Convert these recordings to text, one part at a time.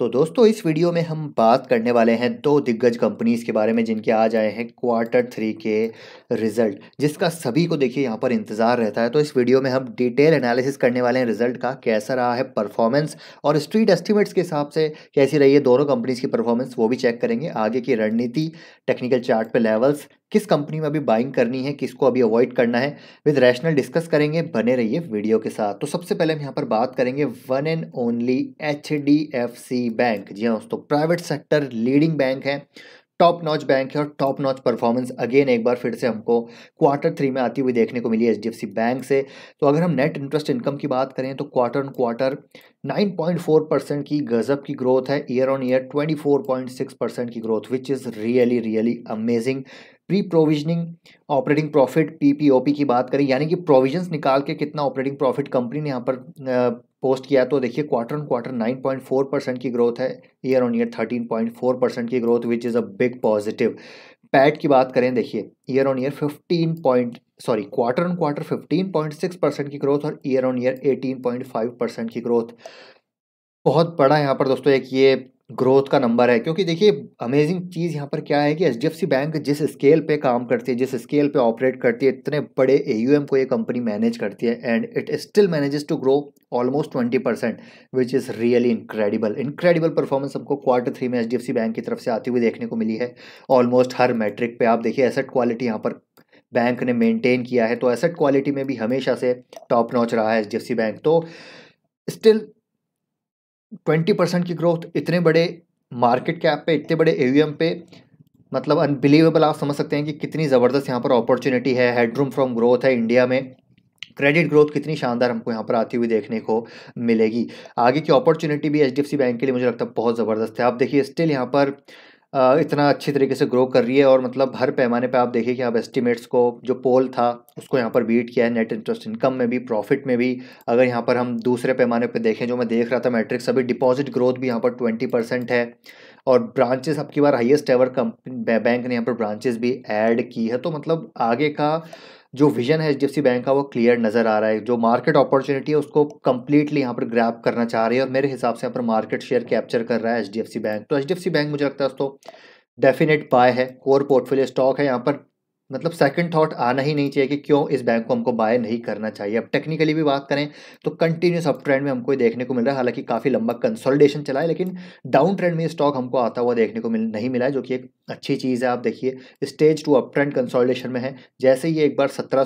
तो दोस्तों इस वीडियो में हम बात करने वाले हैं दो दिग्गज कंपनीज़ के बारे में जिनके आ जाए हैं क्वार्टर थ्री के रिजल्ट जिसका सभी को देखिए यहाँ पर इंतज़ार रहता है तो इस वीडियो में हम डिटेल एनालिसिस करने वाले हैं रिजल्ट का कैसा रहा है परफॉर्मेंस और स्ट्रीट एस्टिमेट्स के हिसाब से कैसी रही है दोनों कंपनीज़ की परफॉर्मेंस वो भी चेक करेंगे आगे की रणनीति टेक्निकल चार्ट लेवल्स किस कंपनी में अभी बाइंग करनी है किसको अभी अवॉइड करना है विद रैशनल डिस्कस करेंगे बने रहिए वीडियो के साथ तो सबसे पहले हम यहाँ पर बात करेंगे one and only H D F C bank जी हाँ दोस्तों प्राइवेट सेक्टर लीडिंग बैंक है टॉप नॉच बैंक है और टॉप नॉच परफॉर्मेंस अगेन एक बार फिर से हमको क्वार्टर थ्री में आती हुई देखने को मिली H D F C bank से तो अगर हम नेट इंटरेस्ट इनकम की बात करें तो क्वार्टर ऑन क्वार्टर 9.4 परसेंट की गजब की ग्रोथ है ईयर ऑन ईयर 24.6 परसेंट की growth which is really really amazing pre provisioning operating profit PPOP की बात करें यानी कि प्रोविजंस निकाल के कितना ऑपरेटिंग प्रॉफिट कंपनी ने यहाँ पर पोस्ट किया तो देखिए क्वार्टर ऑन क्वार्टर 9.4 परसेंट की ग्रोथ है ईयर ऑन ईयर 13.4 परसेंट की growth which is a big positive PAT की बात करें देखिए year on year 15 point sorry quarter on quarter 15.6 percent की ग्रोथ और ईयर ऑन ईयर 18.5 परसेंट की ग्रोथ बहुत बड़ा यहाँ पर दोस्तों एक ये ग्रोथ का नंबर है क्योंकि देखिए अमेजिंग चीज़ यहाँ पर क्या है कि एच बैंक जिस स्केल पे काम करती है जिस स्केल पे ऑपरेट करती है इतने बड़े ए को ये कंपनी मैनेज करती है and it still manages to grow almost twenty percent which is really incredible incredible performance हमको क्वार्टर थ्री में एच बैंक की तरफ से आती हुई देखने को मिली है ऑलमोस्ट हर मैट्रिक पर आप देखिए एसेट क्वालिटी यहाँ पर बैंक ने मेनटेन किया है तो एसेट क्वालिटी में भी हमेशा से टॉप नॉच रहा है एच बैंक तो स्टिल ट्वेंटी परसेंट की ग्रोथ इतने बड़े मार्केट कैप पे इतने बड़े एवीएम पे मतलब अनबिलीवेबल आप समझ सकते हैं कि कितनी ज़बरदस्त यहाँ पर अपॉर्चुनिटी है हेडरूम फ्रॉम ग्रोथ है इंडिया में क्रेडिट ग्रोथ कितनी शानदार हमको यहाँ पर आती हुई देखने को मिलेगी आगे की अपॉर्चुनिटी भी एच बैंक के लिए मुझे लगता है बहुत ज़बरदस्त है आप देखिए स्टिल यहाँ पर इतना अच्छी तरीके से ग्रो कर रही है और मतलब हर पैमाने पे आप देखिए कि आप एस्टिमेट्स को जो पोल था उसको यहाँ पर बीट किया है नेट इंटरेस्ट इनकम में भी प्रॉफिट में भी अगर यहाँ पर हम दूसरे पैमाने पे देखें जो मैं देख रहा था मैट्रिक्स अभी डिपॉजिट ग्रोथ भी यहाँ पर ट्वेंटी परसेंट है और ब्रांचेस अब की बार हाइस्ट एवर कंपनी बैंक ने यहाँ पर ब्रांचेस भी ऐड की है तो मतलब आगे का जो विजन है एच बैंक का वो क्लियर नज़र आ रहा है जो मार्केट अपॉर्चुनिटी है उसको कंप्लीटली यहाँ पर ग्रैप करना चाह रही है और मेरे हिसाब से यहाँ पर मार्केट शेयर कैप्चर कर रहा है एच बैंक तो एच बैंक मुझे लगता है दोस्तों डेफिनेट बाय है कोर पोर्टफोलियो स्टॉक है यहाँ पर मतलब सेकंड थॉट आना ही नहीं चाहिए कि क्यों इस बैंक को हमको बाय नहीं करना चाहिए अब टेक्निकली भी बात करें तो कंटिन्यूस अप ट्रेंड में हमको देखने को मिल रहा है हालांकि काफ़ी लंबा कंसोलिडेशन चला है लेकिन डाउन ट्रेंड में स्टॉक हमको आता हुआ देखने को मिल नहीं मिला है जो कि एक अच्छी चीज़ है आप देखिए stage two up trend consolidation में है जैसे ये एक बार सत्रह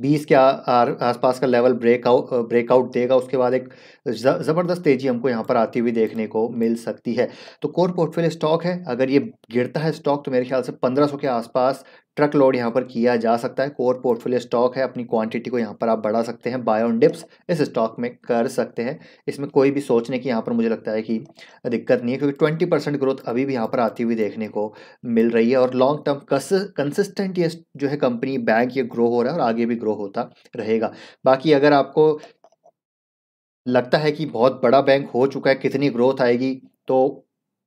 बीस के आसपास का लेवल ब्रेकआउट ब्रेकआउट देगा उसके बाद एक ज़बरदस्त तेज़ी हमको यहाँ पर आती हुई देखने को मिल सकती है तो कोर पोर्टफोलियो स्टॉक है अगर ये गिरता है स्टॉक तो मेरे ख्याल से पंद्रह के आसपास ट्रक लोड यहाँ पर किया जा सकता है कोर पोर्टफोलियो स्टॉक है अपनी क्वांटिटी को यहाँ पर आप बढ़ा सकते हैं बाय ऑन डिप्स इस स्टॉक में कर सकते हैं इसमें कोई भी सोचने की यहाँ पर मुझे लगता है कि दिक्कत नहीं है क्योंकि ट्वेंटी परसेंट ग्रोथ अभी भी यहाँ पर आती हुई देखने को मिल रही है और लॉन्ग टर्म कंसिस्टेंट ये जो है कंपनी बैंक ये ग्रो हो रहा है और आगे भी ग्रो होता रहेगा बाकी अगर आपको लगता है कि बहुत बड़ा बैंक हो चुका है कितनी ग्रोथ आएगी तो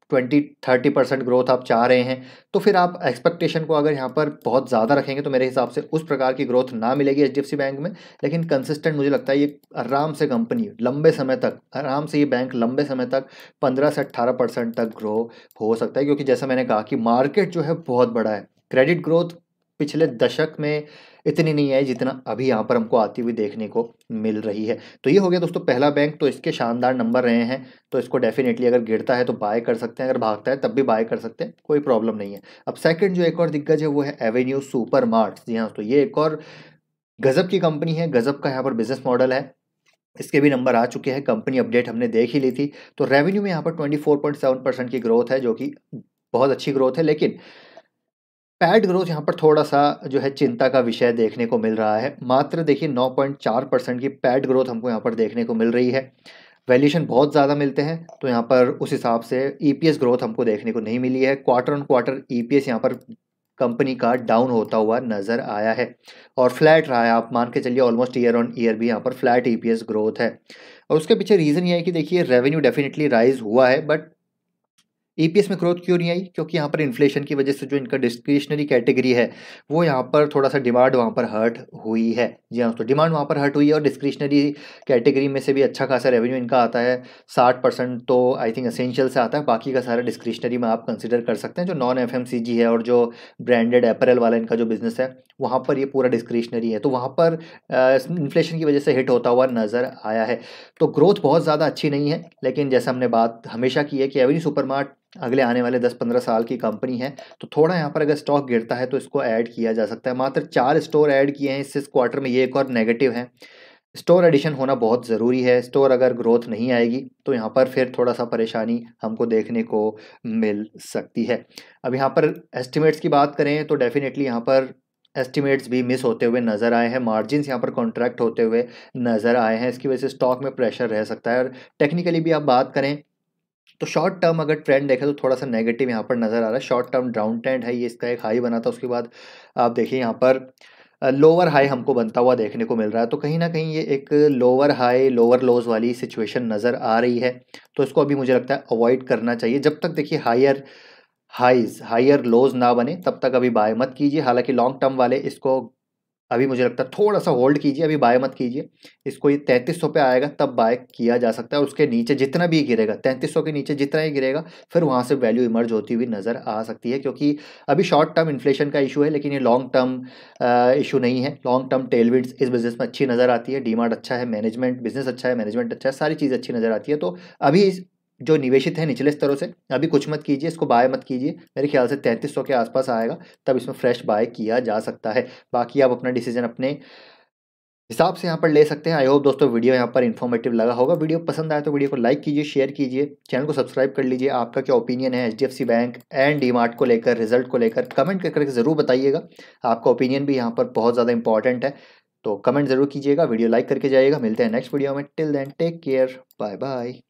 ट्वेंटी थर्टी परसेंट ग्रोथ आप चाह रहे हैं तो फिर आप एक्सपेक्टेशन को अगर यहाँ पर बहुत ज़्यादा रखेंगे तो मेरे हिसाब से उस प्रकार की ग्रोथ ना मिलेगी एच बैंक में लेकिन कंसिस्टेंट मुझे लगता है ये आराम से कंपनी लंबे समय तक आराम से ये बैंक लंबे समय तक पंद्रह से अट्ठारह परसेंट तक ग्रो हो सकता है क्योंकि जैसा मैंने कहा कि मार्केट जो है बहुत बड़ा है क्रेडिट ग्रोथ पिछले दशक में इतनी नहीं आई जितना अभी यहाँ पर हमको आती हुई देखने को मिल रही है तो ये हो गया दोस्तों पहला बैंक तो इसके शानदार नंबर रहे हैं तो इसको डेफिनेटली अगर गिरता है तो बाय कर सकते हैं अगर भागता है तब भी बाय कर सकते हैं कोई प्रॉब्लम नहीं है अब सेकंड जो एक और दिग्गज है वो है एवेन्यू सुपर मार्ट जी हाँ तो ये एक और गज़ब की कंपनी है गज़ब का यहाँ पर बिजनेस मॉडल है इसके भी नंबर आ चुके हैं कंपनी अपडेट हमने देख ही ली थी तो रेवेन्यू में यहाँ पर ट्वेंटी परसेंट की ग्रोथ है जो कि बहुत अच्छी ग्रोथ है लेकिन पैड ग्रोथ यहाँ पर थोड़ा सा जो है चिंता का विषय देखने को मिल रहा है मात्र देखिए 9.4 परसेंट की पैड ग्रोथ हमको यहाँ पर देखने को मिल रही है वैल्यूशन बहुत ज़्यादा मिलते हैं तो यहाँ पर उस हिसाब से ईपीएस e ग्रोथ हमको देखने को नहीं मिली है quarter on quarter EPS e यहाँ पर कंपनी का डाउन होता हुआ नज़र आया है और फ्लैट रहा है आप मान के चलिए ऑलमोस्ट ईयर ऑन ईयर भी यहाँ पर फ्लैट एस e ग्रोथ है और उसके पीछे रीज़न ये है कि देखिए रेवेन्यू डेफिनेटली राइज हुआ है बट ईपीएस में ग्रोथ क्यों नहीं आई क्योंकि यहाँ पर इन्फ्लेशन की वजह से जो इनका डिस्क्रिशनरी कैटेगरी है वो यहाँ पर थोड़ा सा डिमांड वहाँ पर हर्ट हुई है जी हाँ तो डिमांड वहाँ पर हर्ट हुई है और डिस्क्रिशनरी कैटेगरी में से भी अच्छा खासा रेवेन्यू इनका आता है साठ परसेंट तो आई थिंक असेंशियल से आता है बाकी का सारा डिस्क्रिशनरी में आप कंसिडर कर सकते हैं जो नॉन एफ है और जो ब्रांडेड अपरल वाला इनका जो बिजनेस है वहाँ पर ये पूरा डिस्क्रिशनरी है तो वहाँ पर इन्फ्लेशन की वजह से हिट होता हुआ नज़र आया है तो ग्रोथ बहुत ज़्यादा अच्छी नहीं है लेकिन जैसे हमने बात हमेशा की है कि एवरी सुपरमार्ट अगले आने वाले दस पंद्रह साल की कंपनी है तो थोड़ा यहाँ पर अगर स्टॉक गिरता है तो इसको ऐड किया जा सकता है मात्र चार स्टोर ऐड किए हैं इस क्वार्टर में ये एक और नेगेटिव है स्टोर एडिशन होना बहुत ज़रूरी है स्टोर अगर ग्रोथ नहीं आएगी तो यहाँ पर फिर थोड़ा सा परेशानी हमको देखने को मिल सकती है अब यहाँ पर एस्टिमेट्स की बात करें तो डेफिनेटली यहाँ पर एस्टिमेट्स भी मिस होते हुए नज़र आए हैं मार्जिन यहाँ पर कॉन्ट्रैक्ट होते हुए नज़र आए हैं इसकी वजह से स्टॉक में प्रेशर रह सकता है और टेक्निकली भी आप बात करें तो शॉर्ट टर्म अगर ट्रेंड देखें तो थोड़ा सा नेगेटिव यहाँ पर नज़र आ रहा है शॉर्ट टर्म डाउन ट्रेंड है ये इसका एक हाई बना था उसके बाद आप देखिए यहाँ पर लोअर हाई हमको बनता हुआ देखने को मिल रहा है तो कहीं ना कहीं ये एक लोअर हाई लोअर लोज वाली सिचुएशन नज़र आ रही है तो इसको अभी मुझे लगता है अवॉइड करना चाहिए जब तक देखिए हायर हाइज हायर लोज ना बने तब तक अभी बाय मत कीजिए हालांकि लॉन्ग टर्म वाले इसको अभी मुझे लगता है थोड़ा सा होल्ड कीजिए अभी बाय मत कीजिए इसको ये तैंतीस सौ पे आएगा तब बाय किया जा सकता है और उसके नीचे जितना भी गिरेगा तैंतीस सौ के नीचे जितना ही गिरेगा फिर वहाँ से वैल्यू इमर्ज होती हुई नज़र आ सकती है क्योंकि अभी शॉर्ट टर्म इन्फ्लेशन का इशू है लेकिन ये लॉन्ग टर्म इशू नहीं है लॉन्ग टर्म टेलविड्स इस बिज़नेस में अच्छी नज़र आती है डीमार्ट अच्छा है मैनेजमेंट बिजनेस अच्छा है मैनेजमेंट अच्छा है सारी चीज़ अच्छी नज़र आती है तो अभी जो निवेशित है निचले स्तरों से अभी कुछ मत कीजिए इसको बाय मत कीजिए मेरे ख्याल से तैंतीस सौ के आसपास आएगा तब इसमें फ्रेश बाय किया जा सकता है बाकी आप अपना डिसीजन अपने हिसाब से यहाँ पर ले सकते हैं आई होप दोस्तों वीडियो यहाँ पर इन्फॉर्मेटिव लगा होगा वीडियो पसंद आए तो वीडियो को लाइक कीजिए शेयर कीजिए चैनल को सब्सक्राइब कर लीजिए आपका क्या ओपिनियन है एच बैंक एंड डी को लेकर रिजल्ट को लेकर कमेंट करके ज़रूर बताइएगा आपका ओपिनियन भी यहाँ पर बहुत ज़्यादा इंपॉर्टेंट है तो कमेंट ज़रूर कीजिएगा वीडियो लाइक करके जाइएगा मिलते हैं नेक्स्ट वीडियो में till then take care bye bye